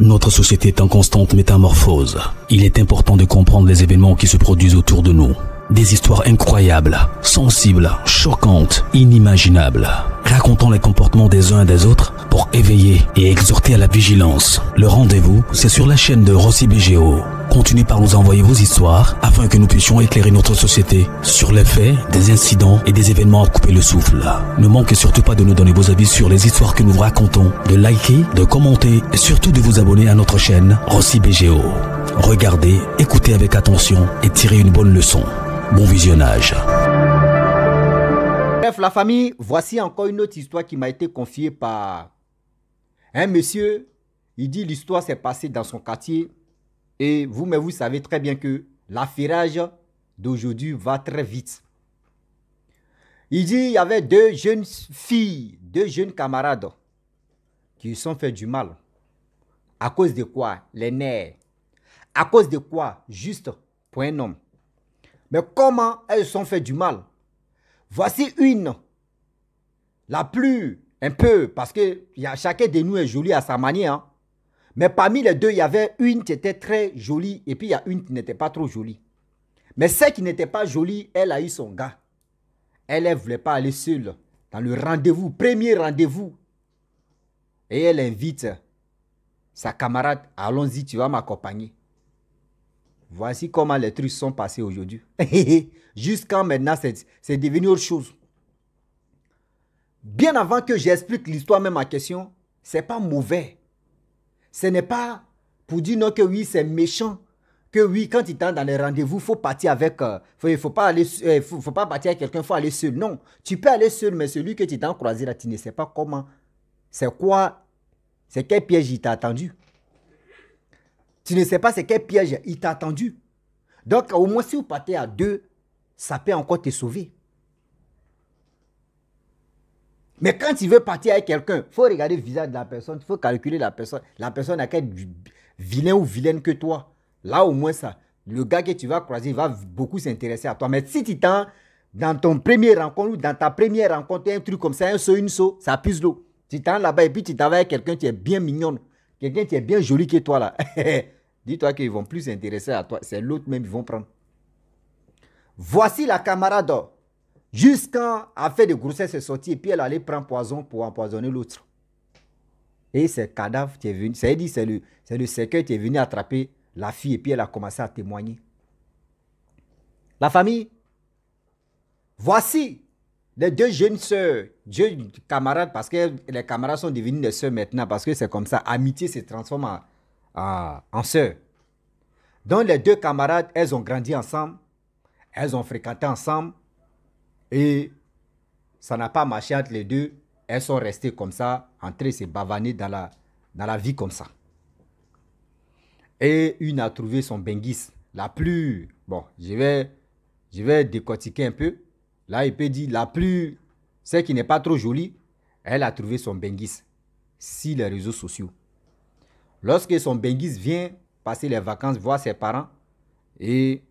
Notre société est en constante métamorphose. Il est important de comprendre les événements qui se produisent autour de nous. Des histoires incroyables, sensibles, choquantes, inimaginables, racontant les comportements des uns et des autres pour éveiller et exhorter à la vigilance. Le rendez-vous, c'est sur la chaîne de Rossi BGO. Continuez par nous envoyer vos histoires afin que nous puissions éclairer notre société sur les faits, des incidents et des événements à couper le souffle. Ne manquez surtout pas de nous donner vos avis sur les histoires que nous vous racontons, de liker, de commenter et surtout de vous abonner à notre chaîne Rossi BGO. Regardez, écoutez avec attention et tirez une bonne leçon. Bon visionnage. Bref, la famille, voici encore une autre histoire qui m'a été confiée par un monsieur. Il dit l'histoire s'est passée dans son quartier et vous, mais vous savez très bien que l'affirage d'aujourd'hui va très vite. Il dit, il y avait deux jeunes filles, deux jeunes camarades qui se sont fait du mal. À cause de quoi Les nerfs. À cause de quoi Juste pour un homme. Mais comment elles se sont fait du mal Voici une, la plus, un peu, parce que chacun de nous est joli à sa manière. Hein. Mais parmi les deux, il y avait une qui était très jolie et puis il y a une qui n'était pas trop jolie. Mais celle qui n'était pas jolie, elle a eu son gars. Elle ne voulait pas aller seule dans le rendez-vous, premier rendez-vous. Et elle invite sa camarade, allons-y, tu vas m'accompagner. Voici comment les trucs sont passés aujourd'hui. Jusqu'à maintenant, c'est devenu autre chose. Bien avant que j'explique l'histoire même en question, c'est pas mauvais. Ce n'est pas pour dire non que oui, c'est méchant. Que oui, quand tu t'entendent dans les rendez-vous, faut partir avec. Il euh, faut, faut, pas euh, faut, pas partir avec quelqu'un, faut aller seul. Non, tu peux aller seul, mais celui que tu t'es croisé là, tu ne sais pas comment. C'est quoi C'est quel piège il t'a attendu Tu ne sais pas c'est quel piège il t'a attendu. Donc, au moins, si vous partez à deux, ça peut encore te sauver. Mais quand tu veux partir avec quelqu'un, il faut regarder le visage de la personne, il faut calculer la personne. La personne qu'à être vilain ou vilaine que toi. Là, au moins, ça. Le gars que tu vas croiser va beaucoup s'intéresser à toi. Mais si tu t'en, dans ton premier rencontre ou dans ta première rencontre, un truc comme ça, un saut, une saut, ça pisse l'eau. Tu t'en là-bas et puis tu t'en avec quelqu'un qui est bien mignon, quelqu'un qui est bien joli que toi là. Dis-toi qu'ils vont plus s'intéresser à toi. C'est l'autre même ils vont prendre. Voici la camarade. Jusqu'à fait de grossesse est sortie et puis elle allait prendre poison pour empoisonner l'autre. Et ce cadavre qui venu, c'est dit, c'est le, c'est le qui est venu attraper la fille et puis elle a commencé à témoigner. La famille, voici les deux jeunes sœurs, jeunes camarades, parce que les camarades sont devenus des sœurs maintenant, parce que c'est comme ça, amitié se transforme en, en, en sœurs. Donc les deux camarades, elles ont grandi ensemble, elles ont fréquenté ensemble, et ça n'a pas marché entre les deux. Elles sont restées comme ça, entrées, se dans la, dans la vie comme ça. Et une a trouvé son benguis, la plus... Bon, je vais, je vais décortiquer un peu. Là, il peut dire la plus... Celle qui n'est pas trop jolie, elle a trouvé son benguis Si les réseaux sociaux. Lorsque son benguis vient passer les vacances voir ses parents, et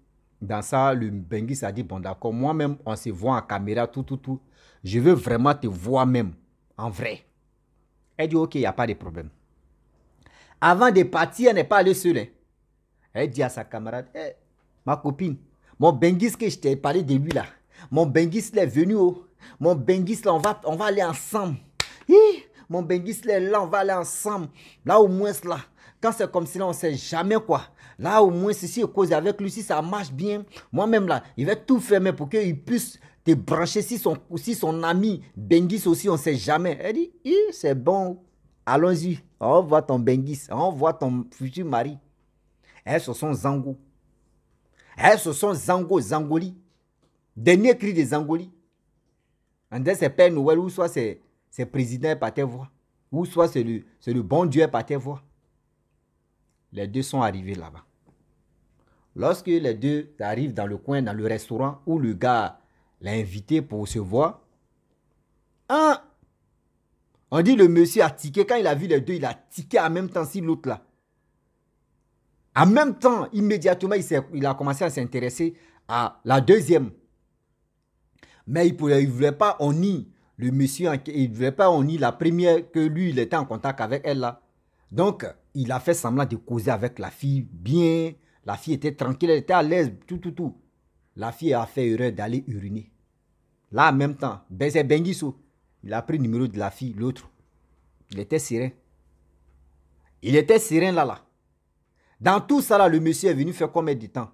dans ça, le Bengis a dit, bon d'accord, moi-même, on se voit en caméra, tout, tout, tout. Je veux vraiment te voir même, en vrai. Elle dit, ok, il n'y a pas de problème. Avant de partir, elle n'est pas allée seule. Hein. Elle dit à sa camarade, eh, ma copine, mon Bengis que je t'ai parlé de lui là, mon Bengis il est venu, oh. mon Bengis là, on va, on va aller ensemble. mon Bengis là, là, on va aller ensemble. Là au moins là, quand c'est comme cela, on ne sait jamais quoi. Là, au moins, ceci est cause avec lui. Si ça marche bien, moi-même, là, il va tout fermer pour qu'il puisse te brancher. Si son, son ami Bengis aussi, on ne sait jamais. Elle dit, c'est bon, allons-y. On voit ton Benguis, on voit ton futur mari. Elles, se sont Zango. Elles, se sont Zango, Zangoli. Dernier cri des Zangoli. En c'est Père Noël, ou soit c'est président par tes voix, ou soit c'est le, le bon Dieu par tes voix les deux sont arrivés là-bas. Lorsque les deux arrivent dans le coin, dans le restaurant où le gars l'a invité pour se voir, on dit le monsieur a tiqué. Quand il a vu les deux, il a tiqué en même temps si l'autre là. En même temps, immédiatement, il, a commencé à s'intéresser à la deuxième. Mais il ne voulait pas on nie le monsieur, il ne voulait pas on la première que lui, il était en contact avec elle là. Donc, il a fait semblant de causer avec la fille bien. La fille était tranquille, elle était à l'aise, tout, tout, tout. La fille a fait heureux d'aller uriner. Là, en même temps, ben, c'est il a pris le numéro de la fille, l'autre. Il était serein. Il était serein là, là. Dans tout ça, le monsieur est venu faire combien de temps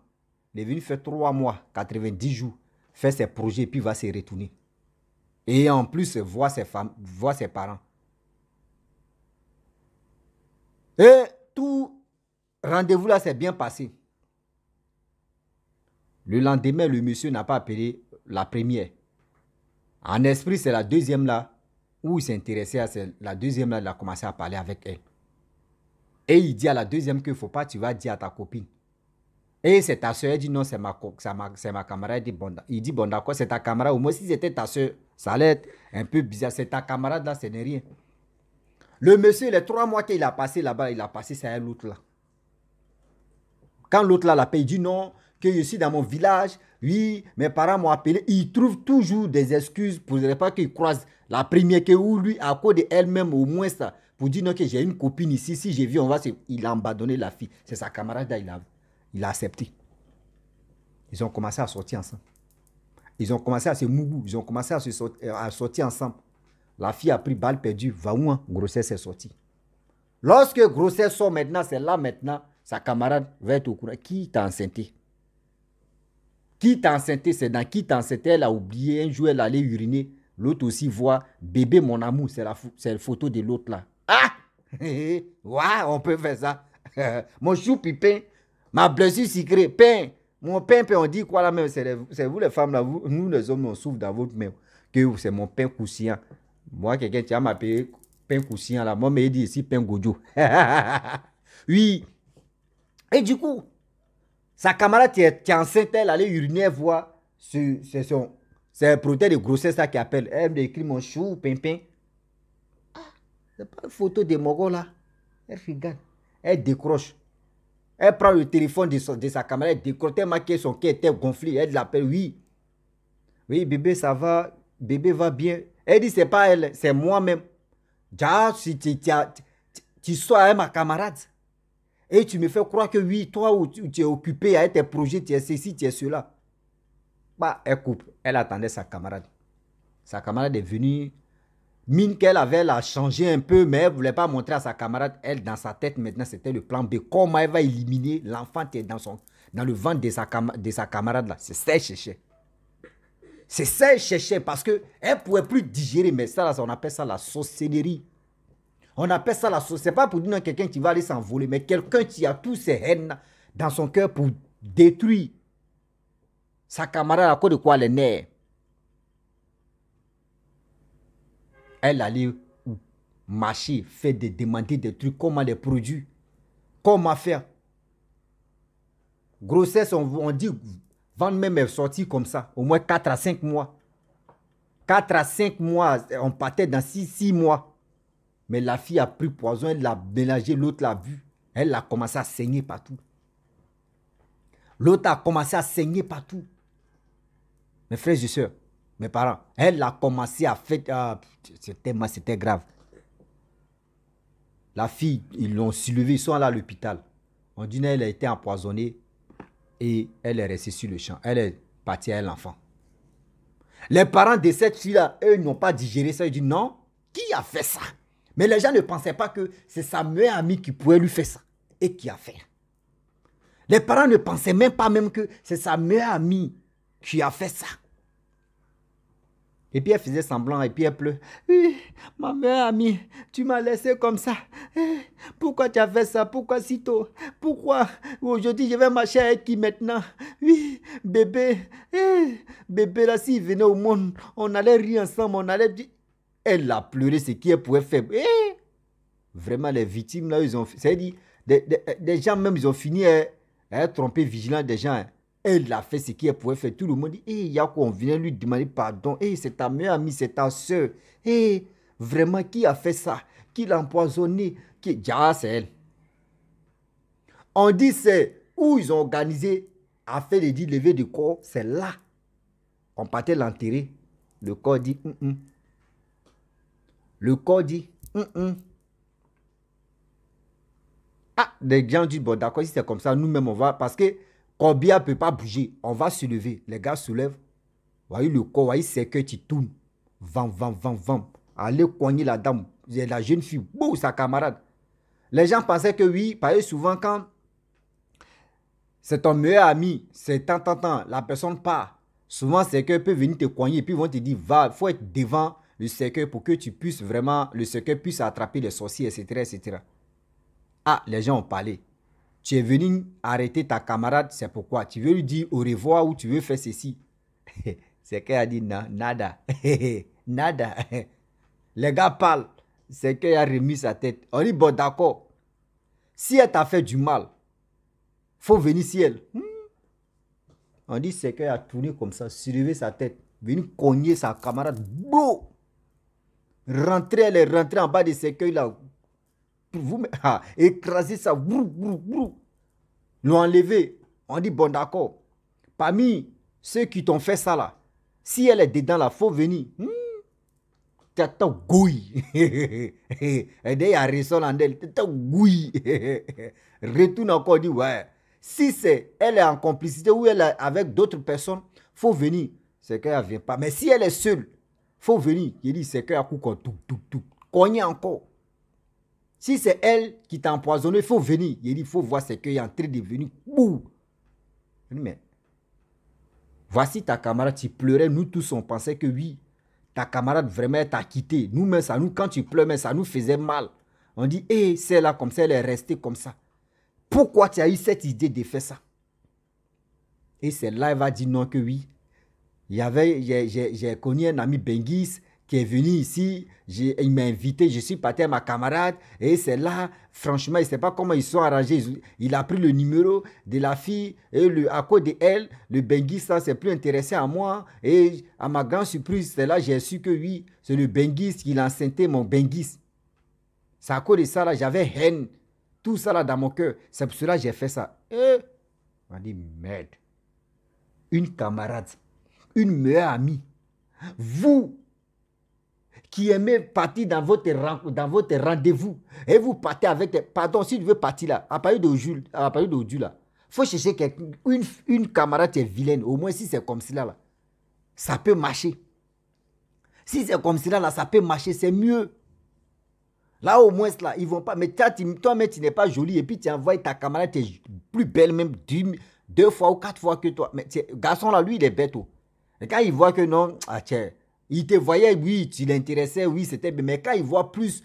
Il est venu faire trois mois, 90 jours, faire ses projets, puis va se retourner. Et en plus, voit ses, femmes, voir ses parents. Et tout rendez-vous là s'est bien passé. Le lendemain, le monsieur n'a pas appelé la première. En esprit, c'est la deuxième là où il s'intéressait à celle. La deuxième là, il a commencé à parler avec elle. Et il dit à la deuxième qu'il ne faut pas, tu vas dire à ta copine. Et c'est ta soeur, elle dit non, c'est ma, ma, ma, camarade. Il dit bon d'accord, c'est ta camarade. Au moins, si c'était ta soeur, ça allait être un peu bizarre. C'est ta camarade là, ce n'est rien. Le monsieur, les trois mois qu'il a passé là-bas, il a passé ça à l'autre là. Quand l'autre là l'appelle, il dit non, que je suis dans mon village, oui, mes parents m'ont appelé. Il trouve toujours des excuses pour ne pas qu'il croise la première que ou lui, à cause d'elle-même, au moins ça, pour dire non, que j'ai une copine ici, si j'ai vu, on va Il a abandonné la fille. C'est sa camarade, là, il a, accepté. Ils ont commencé à sortir ensemble. Ils ont commencé à se moubou, ils ont commencé à, se euh, à sortir ensemble. La fille a pris balle perdue, va où hein? Grossesse est sortie. Lorsque grossesse sort maintenant, c'est là maintenant, sa camarade va être au courant. Qui t'a enceinté Qui t'a enceinté C'est dans qui t'a enceinté Elle a oublié, un jour elle allait uriner. L'autre aussi voit bébé mon amour, c'est la, la, photo de l'autre là. Ah Ouais, on peut faire ça. mon chou pipin, ma blessure sucrée, pain. Mon pain, on dit quoi là même C'est vous les femmes là, nous les hommes, on souffre dans votre main. Que c'est mon pain coussiant. Moi, quelqu'un, tu as m'appelé pain coussin là. Moi, mais il dit ici pain gojo. oui. Et du coup, sa camarade tu est, enceinte, elle allait uriner, voir. C'est son. C'est un protège de grossesse ça qui appelle. Elle me décrit mon chou, pimpin. Ah, c'est pas une photo de Mogo là. Elle regarde. Elle décroche. Elle prend le téléphone de, de sa camarade, elle décroche elle marqué son cœur était gonflé. Elle l'appelle, oui. Oui, bébé, ça va. Bébé va bien. Elle dit, c'est pas elle, c'est moi-même. Tu, sois ma camarade. Et tu me fais croire que oui, toi, tu, es occupé à tes projets, tu es ceci, tu es cela. Bah, elle coupe. Elle attendait sa camarade. Sa camarade est venue. Mine qu'elle avait, elle a changé un peu, mais elle ne voulait pas montrer à sa camarade. Elle, dans sa tête, maintenant, c'était le plan B. Comment elle va éliminer l'enfant qui est dans, son, dans le ventre de sa, de sa camarade là C'est ça, c'est ça qu'elle cherchait parce qu'elle ne pouvait plus digérer. Mais ça, on appelle ça la sorcellerie. On appelle ça la sorcellerie. Ce n'est pas pour dire quelqu'un qui va aller s'envoler, mais quelqu'un qui a tous ses haines dans son cœur pour détruire sa camarade à cause de quoi les nerfs. Elle allait marcher, faire des demander des trucs, comment les produits, comment faire. Grossesse, on, on dit Vendre même est sorti comme ça, au moins 4 à 5 mois. 4 à 5 mois, on partait dans 6, mois. Mais la fille a pris poison, elle l'a mélangé, l'autre l'a vu. Elle a commencé à saigner partout. L'autre a commencé à saigner partout. Mes frères et sœurs, mes parents, elle a commencé à faire... Ah, c'était grave. La fille, ils l'ont soulevée, ils sont allés à l'hôpital. On dit qu'elle a été empoisonnée et elle est restée sur le champ. Elle est partie à l'enfant. Les parents de cette fille-là, eux, n'ont pas digéré ça. Ils disent non, qui a fait ça Mais les gens ne pensaient pas que c'est sa meilleure amie qui pouvait lui faire ça et qui a fait. Les parents ne pensaient même pas même que c'est sa meilleure amie qui a fait ça. Et puis elle faisait semblant et puis elle pleut. Oui, ma mère amie, tu m'as laissé comme ça. Pourquoi tu as fait ça Pourquoi si tôt Pourquoi aujourd'hui je vais marcher avec qui maintenant Oui, bébé. bébé là, s'il venait au monde, on allait rire ensemble, on allait dire. Elle a pleuré ce qu'elle pouvait faire. vraiment, les victimes là, ils ont. cest à des, gens même, ils ont fini à tromper vigilant des gens. Hein. Elle a fait ce qu'elle pouvait faire. Tout le monde dit, hé, eh, hey, Yako, on vient lui demander pardon. Hé, eh, c'est ta meilleure amie, c'est ta soeur. Hé, eh, vraiment, qui a fait ça Qui l'a empoisonné qui... Ja, c'est elle. On dit, c'est où ils ont organisé fait de dix lever de corps, c'est là. On partait l'enterrer. Le corps dit, hum, hum. Le corps dit, hum, hum. Ah, les gens disent, bon, d'accord, si c'est comme ça, nous-mêmes, on va. Parce que Kobia ne peut pas bouger. On va se lever. Les gars se lèvent. Voyez le corps, voyez le que tu tournes. Vent, vent, vent, vent. Allez cogner la dame, la jeune fille, Bouh, sa camarade. Les gens pensaient que oui, par souvent quand c'est ton meilleur ami, c'est tant, tant, tant, la personne part. Souvent, c'est qu'elle peut venir te coigner. puis ils vont te dire, va, il faut être devant le cercueil pour que tu puisses vraiment, le cercueil puisse attraper les sorciers, etc., etc. Ah, les gens ont parlé tu es venu arrêter ta camarade, c'est pourquoi. Tu veux lui dire au revoir ou tu veux faire ceci. c'est qu'elle a dit non, nada. nada. Les gars parlent. C'est qu'elle a remis sa tête. On dit bon, d'accord. Si elle t'a fait du mal, faut venir si elle. Hmm? On dit c'est qu'elle a tourné comme ça, surélevé sa tête, venu cogner sa camarade. Beau! Rentrer, elle est rentrée en bas de ce là, vous ah, écraser ça, brou, brou, brou, On dit, bon d'accord, parmi ceux qui t'ont fait ça là, si elle est dedans là, faut venir. T'as hmm? Tata gouille. Et d'ailleurs, résonne en elle. Tata gouille. Retourne encore, dit ouais. Si c'est elle est en complicité ou elle est avec d'autres personnes, faut venir. C'est qu'elle ne vient pas. Mais si elle est seule, faut venir. Il dit c'est qu'elle a coup tout, tout, tout. Cogne encore. Si c'est elle qui t'a empoisonné, il faut venir. Il dit, il faut voir ce qu'il est en train de venir. Bouh Mais voici ta camarade, tu pleurais, nous tous on pensait que oui, ta camarade vraiment t'a quitté. Nous, mais ça, nous, quand tu pleures, ça nous faisait mal. On dit, hé, eh, celle-là comme ça, elle est restée comme ça. Pourquoi tu as eu cette idée de faire ça Et celle-là, elle va dire non que oui. J'ai connu un ami Benguis, est venu ici, il m'a invité, je suis parti à ma camarade, et c'est là, franchement, je ne sais pas comment ils sont arrangés. Il a pris le numéro de la fille, et à cause de elle, le Bengui, ça, c'est plus intéressé à moi. Et à ma grande surprise, c'est là, j'ai su que oui, c'est le Bengui qui l'a enceinté mon Bengui. C'est à cause de ça, là, j'avais haine, tout ça, là, dans mon cœur. C'est pour cela que j'ai fait ça. Et, on dit, merde, une camarade, une meilleure amie, vous qui aimait partir dans votre, rendez-vous. Et vous partez avec... Pardon, si tu veux partir là, à Paris Jules, à partir là, faut chercher quelqu'un, une, camarade, camarade est vilaine, au moins si c'est comme cela là, ça peut marcher. Si c'est comme cela là, ça peut marcher, c'est mieux. Là au moins là, ils vont pas. Mais toi-même tu n'es pas joli et puis tu envoies ta camarade, tu es plus belle même deux, fois ou quatre fois que toi. Mais garçon là, lui il est bête. Oh. Et quand il voit que non, ah tiens, il te voyait, oui, tu l'intéressais, oui, c'était bien. Mais quand il voit plus,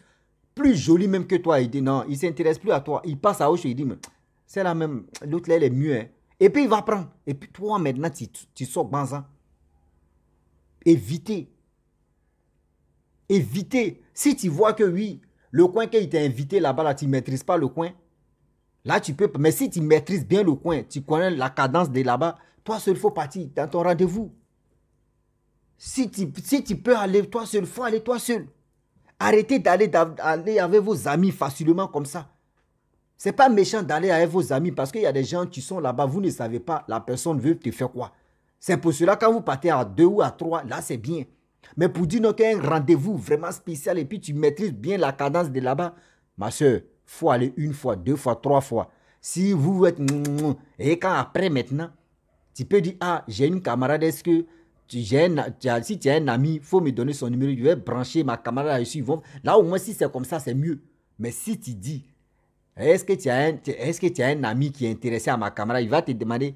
plus joli même que toi, il dit non, il s'intéresse plus à toi. Il passe à autre et il dit, c'est la même, l'autre elle est mieux. Hein. Et puis il va prendre. Et puis toi, maintenant, tu, tu, sors banzan. Évitez. Évitez. Si tu vois que oui, le coin qu'il t'a invité là-bas, là, tu ne maîtrises pas le coin. Là, tu peux. Mais si tu maîtrises bien le coin, tu connais la cadence de là-bas, toi seul, faut partir dans ton rendez-vous. Si tu, peux aller toi seul, faut aller toi seul. Arrêtez d'aller d'aller avec vos amis facilement comme ça. C'est pas méchant d'aller avec vos amis parce qu'il y a des gens qui sont là-bas, vous ne savez pas, la personne veut te faire quoi. C'est pour cela quand vous partez à deux ou à trois, là c'est bien. Mais pour dire qu'il y a un rendez-vous vraiment spécial et puis tu maîtrises bien la cadence de là-bas, ma soeur, faut aller une fois, deux fois, trois fois. Si vous êtes... Et quand après maintenant, tu peux dire, ah, j'ai une camarade, est-ce que si tu as un ami, il faut me donner son numéro, je vais brancher ma camarade là-dessus. Là, au moins, si c'est comme ça, c'est mieux. Mais si tu dis, est-ce que tu as un, est as un ami qui est intéressé à ma camarade, il va te demander,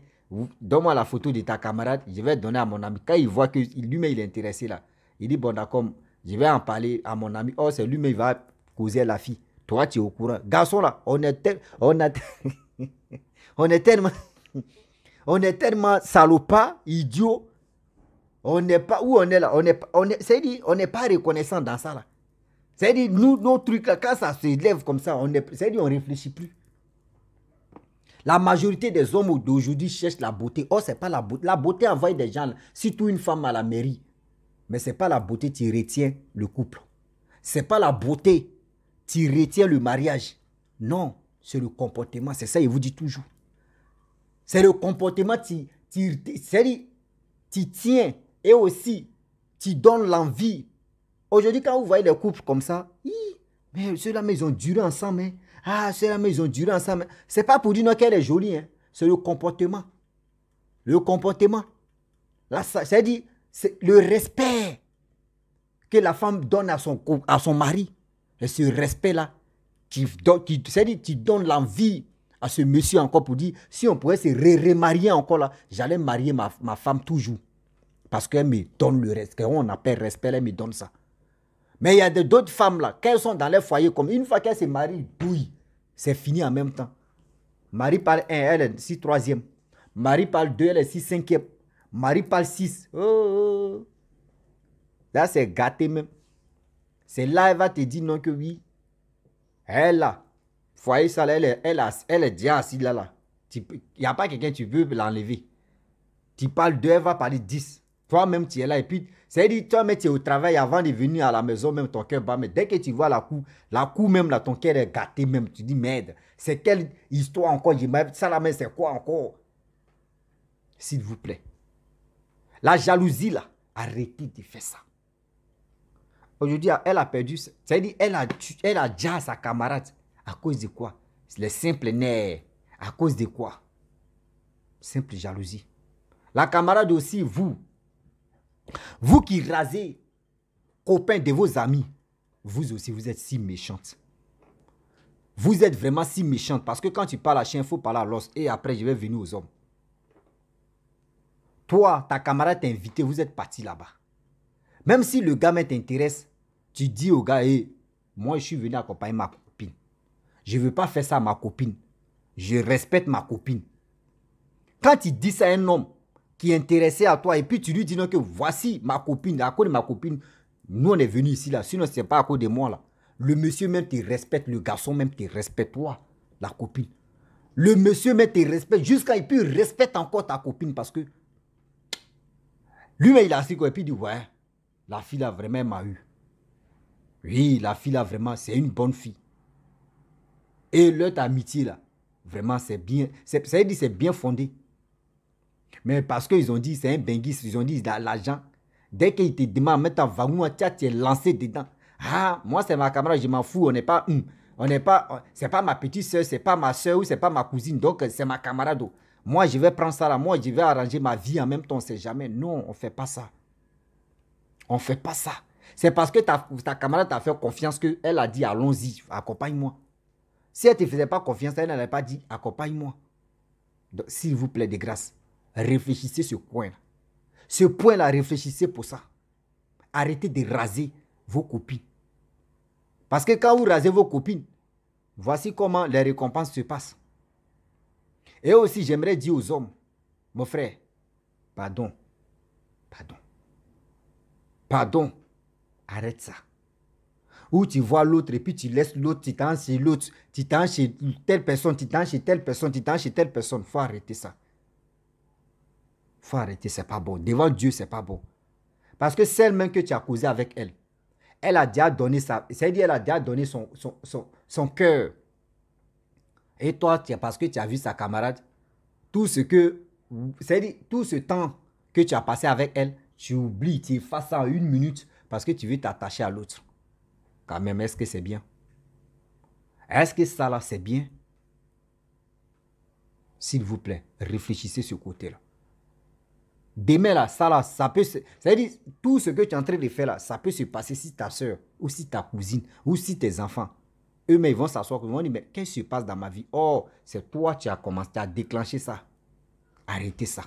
donne-moi la photo de ta camarade, je vais donner à mon ami. Quand il voit que lui-même, il est intéressé là, il dit, bon, d'accord, je vais en parler à mon ami. Oh, c'est lui-même, il va causer la fille. Toi, tu es au courant. Garçon là, on est, on, est tellement, on est tellement idiots, on n'est pas où on est là. On on dit, on n'est pas reconnaissant dans ça là. C'est dit, nous, nos trucs quand ça se lève comme ça, on est, c'est dit, on réfléchit plus. La majorité des hommes d'aujourd'hui cherchent la beauté. Oh, c'est pas la beauté. La beauté envoie des gens, surtout une femme à la mairie. Mais c'est pas la beauté qui retient le couple. C'est pas la beauté qui retient le mariage. Non, c'est le comportement. C'est ça, il vous dit toujours. C'est le comportement qui, qui, qui tient et aussi, tu donnes l'envie. Aujourd'hui, quand vous voyez des couples comme ça, mais ceux-là, mais ils ont duré ensemble. Hein. Ah, ceux-là, mais ils ensemble. Hein. C'est pas pour dire qu'elle est jolie. Hein. C'est le comportement. Le comportement. C'est-à-dire, c'est le respect que la femme donne à son, à son mari. Et ce respect-là, qui, c'est-à-dire, tu donnes l'envie à ce monsieur encore pour dire, si on pouvait se remarier encore là, j'allais marier ma femme toujours parce qu'elle me donne le respect. On appelle respect, elle me donne ça. Mais il y a d'autres femmes là, qu'elles sont dans les foyers comme une fois qu'elles se marient, bouille, c'est fini en même temps. Marie parle 1, elle est 6 troisième. Marie parle 2, elle est 6 cinquième. Marie parle 6. Là, c'est gâté même. C'est là, elle va te dire non que oui. Elle là, foyer ça elle, est déjà assise là. Il n'y a pas quelqu'un, tu veux l'enlever. Tu parles 2, elle va parler 10. Toi-même, tu es là. Et puis, c'est dit, toi-même, tu es au travail avant de venir à la maison, même ton cœur bat. Mais dès que tu vois la cou la cou même, là, ton cœur est gâté même. Tu dis, merde, c'est quelle histoire encore Ça, la mais c'est quoi encore S'il vous plaît. La jalousie, là, arrêtez de faire ça. Aujourd'hui, elle a perdu, cest dit elle a, elle a déjà sa camarade. À cause de quoi Le simple nerf À cause de quoi Simple jalousie. La camarade aussi, vous, vous qui rasez copains de vos amis, vous aussi, vous êtes si méchante. Vous êtes vraiment si méchante parce que quand tu parles à chien, il faut parler à l'os et après, je vais venir aux hommes. Toi, ta camarade t'a invité, vous êtes parti là-bas. Même si le gars t'intéresse, tu dis au gars, moi, je suis venu accompagner ma copine. Je ne veux pas faire ça à ma copine. Je respecte ma copine. Quand il dit ça à un homme, qui est intéressé à toi, et puis tu lui dis non, que voici ma copine, à cause de ma copine, nous on est venu ici, là, sinon c'est pas à cause de moi, là. Le monsieur même te respecte, le garçon même te respecte, toi, la copine. Le monsieur même te respecte, jusqu'à et puis respecte encore ta copine parce que lui-même il a assis quoi, et puis dit ouais, la fille là vraiment m'a eu. Oui, la fille là vraiment, c'est une bonne fille. Et leur amitié là, vraiment c'est bien, ça c'est bien fondé. Mais parce qu'ils ont dit, c'est un benguis, ils ont dit, l'argent. Dès qu'ils te demandent, mets ta tiens, tu es lancé dedans. Ah, moi, c'est ma camarade, je m'en fous, on n'est pas hum, On n'est pas, c'est pas ma petite soeur, c'est pas ma soeur ou c'est pas ma cousine, donc c'est ma camarade. Moi, je vais prendre ça là, moi, je vais arranger ma vie en même temps, sait jamais. Non, on ne fait pas ça. On ne fait pas ça. C'est parce que ta, ta camarade t'a fait confiance qu'elle a dit allons-y, accompagne-moi. Si elle ne te faisait pas confiance, elle n'aurait pas dit accompagne-moi. s'il vous plaît, de grâce, Réfléchissez ce point-là. Ce point-là, réfléchissez pour ça. Arrêtez de raser vos copines. Parce que quand vous rasez vos copines, voici comment les récompenses se passent. Et aussi, j'aimerais dire aux hommes, mon frère, pardon, pardon, pardon, arrête ça. Ou tu vois l'autre et puis tu laisses l'autre, tu t'en chez l'autre, tu chez telle personne, tu chez telle personne, tu t'en chez telle personne. Faut arrêter ça faut arrêter, c'est pas bon. Devant Dieu, c'est pas bon. Parce que celle même que tu as causé avec elle, elle a déjà donné a donné son, cœur. Et toi, parce que tu as vu sa camarade, tout ce que, cest tout ce temps que tu as passé avec elle, tu oublies, tu effaces ça en une minute parce que tu veux t'attacher à l'autre. Quand même, est-ce que c'est bien? Est-ce que ça là, c'est bien? S'il vous plaît, réfléchissez ce côté-là. Demain, là, ça, là, ça peut se... Ça veut dire, tout ce que tu es en train de faire, là, ça peut se passer si ta soeur, ou si ta cousine, ou si tes enfants, eux-mêmes, ils vont s'asseoir, ils vont dire, mais qu'est-ce qui se passe dans ma vie Oh, c'est toi qui as commencé, à déclencher déclenché ça. Arrêtez ça.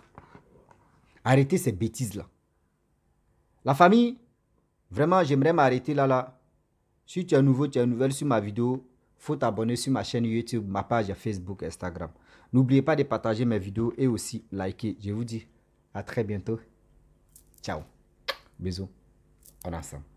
Arrêtez ces bêtises-là. La famille, vraiment, j'aimerais m'arrêter là, là. Si tu es nouveau, tu es nouvelle sur ma vidéo, faut t'abonner sur ma chaîne YouTube, ma page Facebook, Instagram. N'oubliez pas de partager mes vidéos et aussi liker. Je vous dis a très bientôt. Ciao. Bisous. On ensemble.